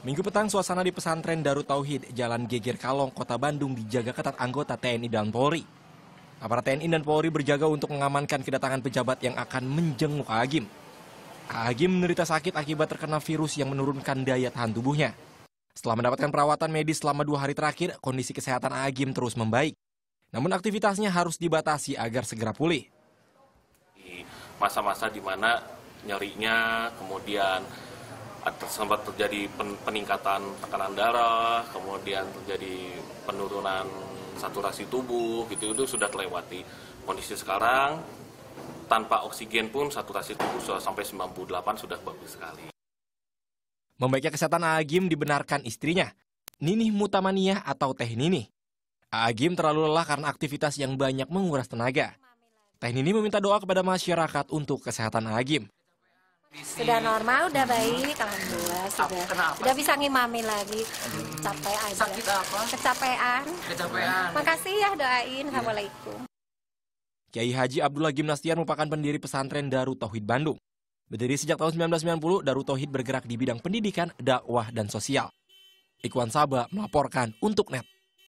Minggu petang suasana di pesantren Darut Tauhid, Jalan Geger Kalong, Kota Bandung dijaga ketat anggota TNI dan Polri. Aparat TNI dan Polri berjaga untuk mengamankan kedatangan pejabat yang akan menjenguk Agim. Agim menderita sakit akibat terkena virus yang menurunkan daya tahan tubuhnya. Setelah mendapatkan perawatan medis selama dua hari terakhir, kondisi kesehatan Agim terus membaik. Namun aktivitasnya harus dibatasi agar segera pulih. Masa-masa di mana nyerinya, kemudian sempat terjadi peningkatan tekanan darah, kemudian terjadi penurunan saturasi tubuh, gitu itu sudah terlewati. Kondisi sekarang tanpa oksigen pun saturasi tubuh sudah sampai 98 sudah bagus sekali. Membaiknya kesehatan Agim dibenarkan istrinya, Nini Mutamania atau Teh Nini. Agim terlalu lelah karena aktivitas yang banyak menguras tenaga. Teh Nini meminta doa kepada masyarakat untuk kesehatan Agim. Sudah normal, udah baik, alhamdulillah sudah. Kenapa? Udah bisa ngimami lagi. Capek aja. Sakit apa? Kecapean. Kecapean. Makasih ya doain. Assalamualaikum. Kiai Haji Abdullah Gimnastian merupakan pendiri pesantren Darut Tauhid Bandung. Berdiri sejak tahun 1990, Darut Tauhid bergerak di bidang pendidikan, dakwah, dan sosial. Ikwan Saba melaporkan untuk NET.